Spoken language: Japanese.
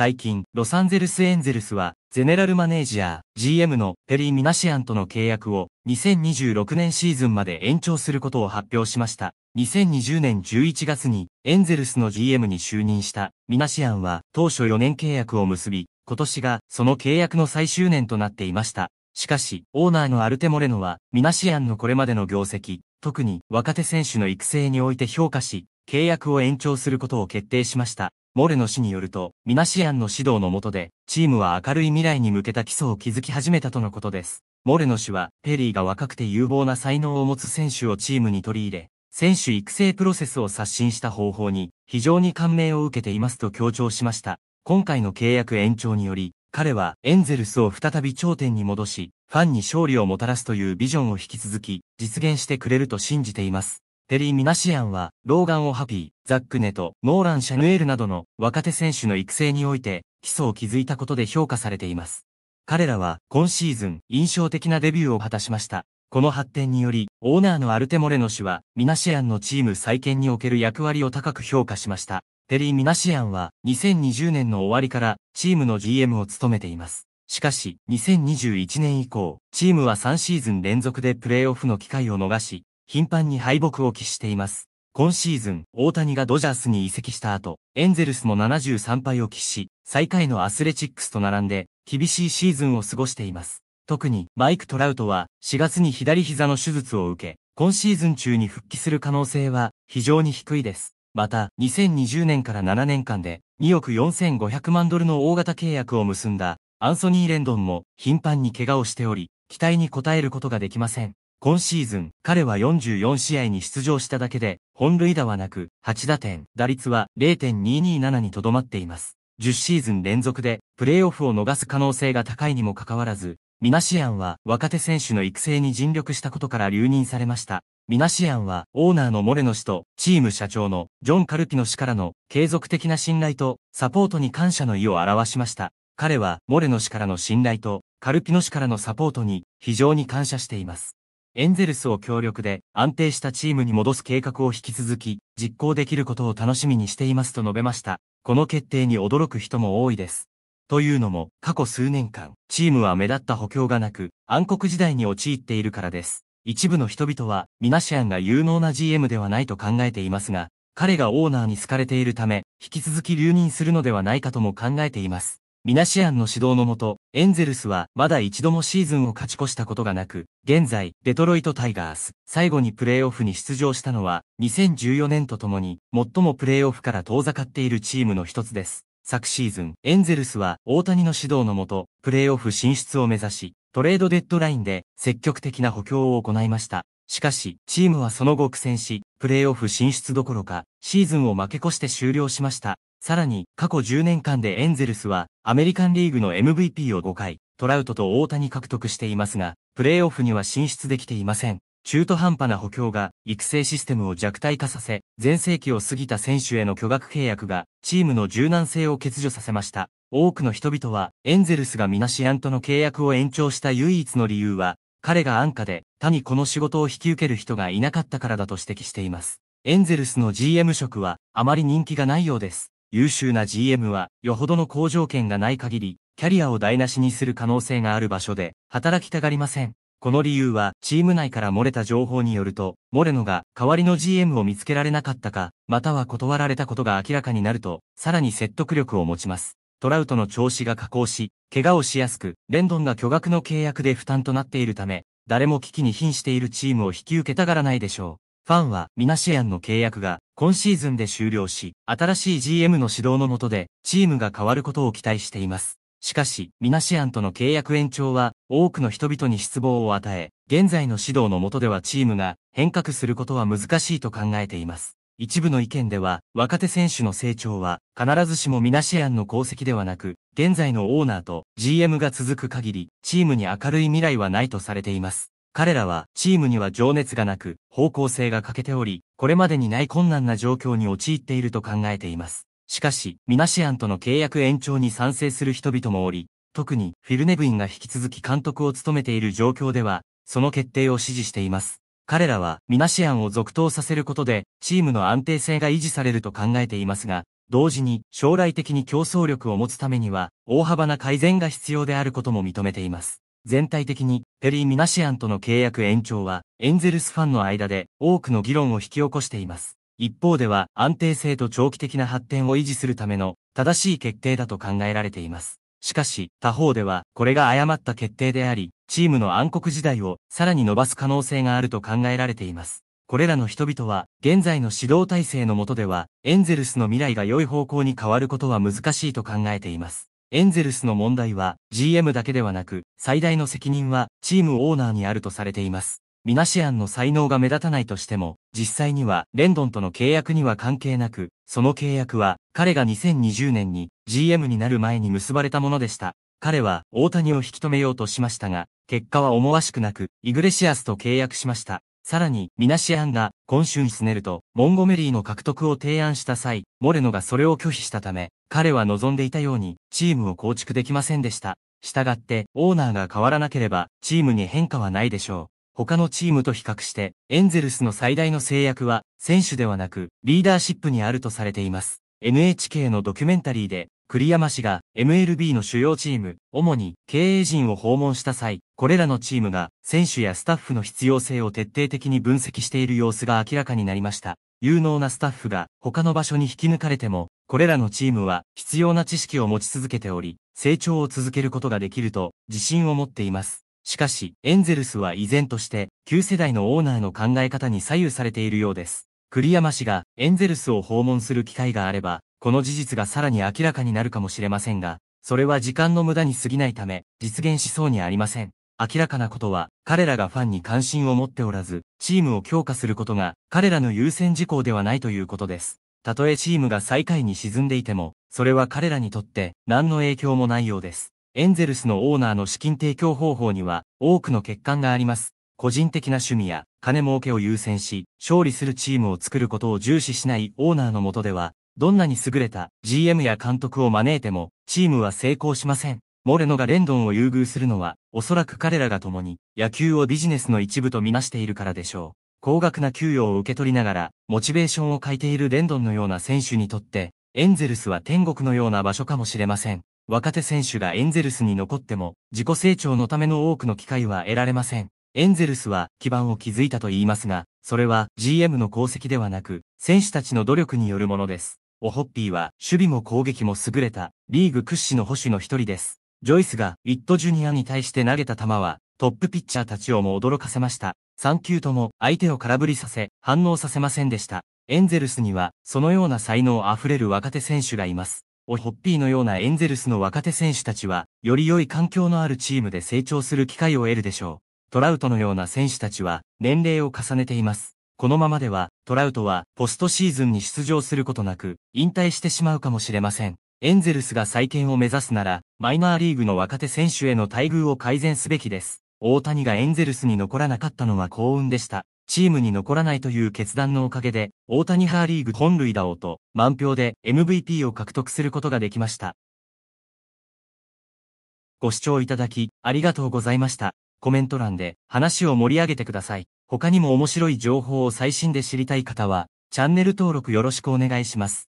最近、ロサンゼルスエンゼルスは、ゼネラルマネージャー、GM のペリー・ミナシアンとの契約を、2026年シーズンまで延長することを発表しました。2020年11月に、エンゼルスの GM に就任した、ミナシアンは、当初4年契約を結び、今年が、その契約の最終年となっていました。しかし、オーナーのアルテモレノは、ミナシアンのこれまでの業績、特に若手選手の育成において評価し、契約を延長することを決定しました。モレノ氏によると、ミナシアンの指導の下で、チームは明るい未来に向けた基礎を築き始めたとのことです。モレノ氏は、ペリーが若くて有望な才能を持つ選手をチームに取り入れ、選手育成プロセスを刷新した方法に、非常に感銘を受けていますと強調しました。今回の契約延長により、彼はエンゼルスを再び頂点に戻し、ファンに勝利をもたらすというビジョンを引き続き、実現してくれると信じています。テリー・ミナシアンは、ローガン・オハピー、ザック・ネト、ノーラン・シャヌエルなどの若手選手の育成において、基礎を築いたことで評価されています。彼らは今シーズン印象的なデビューを果たしました。この発展により、オーナーのアルテモレノ氏は、ミナシアンのチーム再建における役割を高く評価しました。テリー・ミナシアンは、2020年の終わりから、チームの GM を務めています。しかし、2021年以降、チームは3シーズン連続でプレイオフの機会を逃し、頻繁に敗北を喫しています。今シーズン、大谷がドジャースに移籍した後、エンゼルスも73敗を喫し、最下位のアスレチックスと並んで、厳しいシーズンを過ごしています。特に、マイク・トラウトは、4月に左膝の手術を受け、今シーズン中に復帰する可能性は、非常に低いです。また、2020年から7年間で、2億4500万ドルの大型契約を結んだ、アンソニー・レンドンも、頻繁に怪我をしており、期待に応えることができません。今シーズン、彼は44試合に出場しただけで、本塁打はなく、8打点、打率は0.227にとどまっています。10シーズン連続で、プレイオフを逃す可能性が高いにもかかわらず、ミナシアンは若手選手の育成に尽力したことから留任されました。ミナシアンは、オーナーのモレノ氏と、チーム社長のジョン・カルピノ氏からの継続的な信頼と、サポートに感謝の意を表しました。彼は、モレノ氏からの信頼と、カルピノ氏からのサポートに、非常に感謝しています。エンゼルスを強力で安定したチームに戻す計画を引き続き実行できることを楽しみにしていますと述べました。この決定に驚く人も多いです。というのも、過去数年間、チームは目立った補強がなく、暗黒時代に陥っているからです。一部の人々は、ミナシアンが有能な GM ではないと考えていますが、彼がオーナーに好かれているため、引き続き留任するのではないかとも考えています。ミナシアンの指導のもと、エンゼルスはまだ一度もシーズンを勝ち越したことがなく、現在、デトロイトタイガース、最後にプレーオフに出場したのは、2014年とともに、最もプレーオフから遠ざかっているチームの一つです。昨シーズン、エンゼルスは大谷の指導のもと、プレーオフ進出を目指し、トレードデッドラインで積極的な補強を行いました。しかし、チームはその後苦戦し、プレーオフ進出どころか、シーズンを負け越して終了しました。さらに、過去10年間でエンゼルスは、アメリカンリーグの MVP を5回、トラウトと大谷獲得していますが、プレイオフには進出できていません。中途半端な補強が育成システムを弱体化させ、前世紀を過ぎた選手への巨額契約がチームの柔軟性を欠如させました。多くの人々はエンゼルスがミナシアンとの契約を延長した唯一の理由は、彼が安価で他にこの仕事を引き受ける人がいなかったからだと指摘しています。エンゼルスの GM 職はあまり人気がないようです。優秀な GM は、よほどの好条件がない限り、キャリアを台無しにする可能性がある場所で、働きたがりません。この理由は、チーム内から漏れた情報によると、モレノが代わりの GM を見つけられなかったか、または断られたことが明らかになると、さらに説得力を持ちます。トラウトの調子が下降し、怪我をしやすく、レンドンが巨額の契約で負担となっているため、誰も危機に瀕しているチームを引き受けたがらないでしょう。ファンはミナシアンの契約が今シーズンで終了し、新しい GM の指導の下でチームが変わることを期待しています。しかし、ミナシアンとの契約延長は多くの人々に失望を与え、現在の指導の下ではチームが変革することは難しいと考えています。一部の意見では、若手選手の成長は必ずしもミナシアンの功績ではなく、現在のオーナーと GM が続く限り、チームに明るい未来はないとされています。彼らはチームには情熱がなく、方向性が欠けており、これまでにない困難な状況に陥っていると考えています。しかし、ミナシアンとの契約延長に賛成する人々もおり、特にフィルネブインが引き続き監督を務めている状況では、その決定を支持しています。彼らはミナシアンを続投させることで、チームの安定性が維持されると考えていますが、同時に将来的に競争力を持つためには、大幅な改善が必要であることも認めています。全体的にペリー・ミナシアンとの契約延長は、エンゼルスファンの間で多くの議論を引き起こしています。一方では、安定性と長期的な発展を維持するための正しい決定だと考えられています。しかし、他方では、これが誤った決定であり、チームの暗黒時代をさらに伸ばす可能性があると考えられています。これらの人々は、現在の指導体制の下では、エンゼルスの未来が良い方向に変わることは難しいと考えています。エンゼルスの問題は GM だけではなく最大の責任はチームオーナーにあるとされています。ミナシアンの才能が目立たないとしても、実際にはレンドンとの契約には関係なく、その契約は彼が2020年に GM になる前に結ばれたものでした。彼は大谷を引き止めようとしましたが、結果は思わしくなく、イグレシアスと契約しました。さらに、ミナシアンが、今春スネルと、モンゴメリーの獲得を提案した際、モレノがそれを拒否したため、彼は望んでいたように、チームを構築できませんでした。したがって、オーナーが変わらなければ、チームに変化はないでしょう。他のチームと比較して、エンゼルスの最大の制約は、選手ではなく、リーダーシップにあるとされています。NHK のドキュメンタリーで、栗山氏が MLB の主要チーム、主に経営陣を訪問した際、これらのチームが選手やスタッフの必要性を徹底的に分析している様子が明らかになりました。有能なスタッフが他の場所に引き抜かれても、これらのチームは必要な知識を持ち続けており、成長を続けることができると自信を持っています。しかし、エンゼルスは依然として旧世代のオーナーの考え方に左右されているようです。栗山氏がエンゼルスを訪問する機会があれば、この事実がさらに明らかになるかもしれませんが、それは時間の無駄に過ぎないため、実現しそうにありません。明らかなことは、彼らがファンに関心を持っておらず、チームを強化することが、彼らの優先事項ではないということです。たとえチームが最下位に沈んでいても、それは彼らにとって何の影響もないようです。エンゼルスのオーナーの資金提供方法には多くの欠陥があります。個人的な趣味や金儲けを優先し、勝利するチームを作ることを重視しないオーナーのもとでは、どんなに優れた GM や監督を招いても、チームは成功しません。モレノがレンドンを優遇するのは、おそらく彼らが共に野球をビジネスの一部とみなしているからでしょう。高額な給与を受け取りながら、モチベーションを欠いているレンドンのような選手にとって、エンゼルスは天国のような場所かもしれません。若手選手がエンゼルスに残っても、自己成長のための多くの機会は得られません。エンゼルスは基盤を築いたと言いますが、それは GM の功績ではなく、選手たちの努力によるものです。オホッピーは守備も攻撃も優れたリーグ屈指の保守の一人です。ジョイスがウィットジュニアに対して投げた球はトップピッチャーたちをも驚かせました。3球とも相手を空振りさせ反応させませんでした。エンゼルスにはそのような才能あふれる若手選手がいます。オホッピーのようなエンゼルスの若手選手たちはより良い環境のあるチームで成長する機会を得るでしょう。トラウトのような選手たちは年齢を重ねています。このままでは、トラウトは、ポストシーズンに出場することなく、引退してしまうかもしれません。エンゼルスが再建を目指すなら、マイナーリーグの若手選手への待遇を改善すべきです。大谷がエンゼルスに残らなかったのは幸運でした。チームに残らないという決断のおかげで、大谷ハーリーグ本塁打王と、満票で MVP を獲得することができました。ご視聴いただき、ありがとうございました。コメント欄で話を盛り上げてください。他にも面白い情報を最新で知りたい方は、チャンネル登録よろしくお願いします。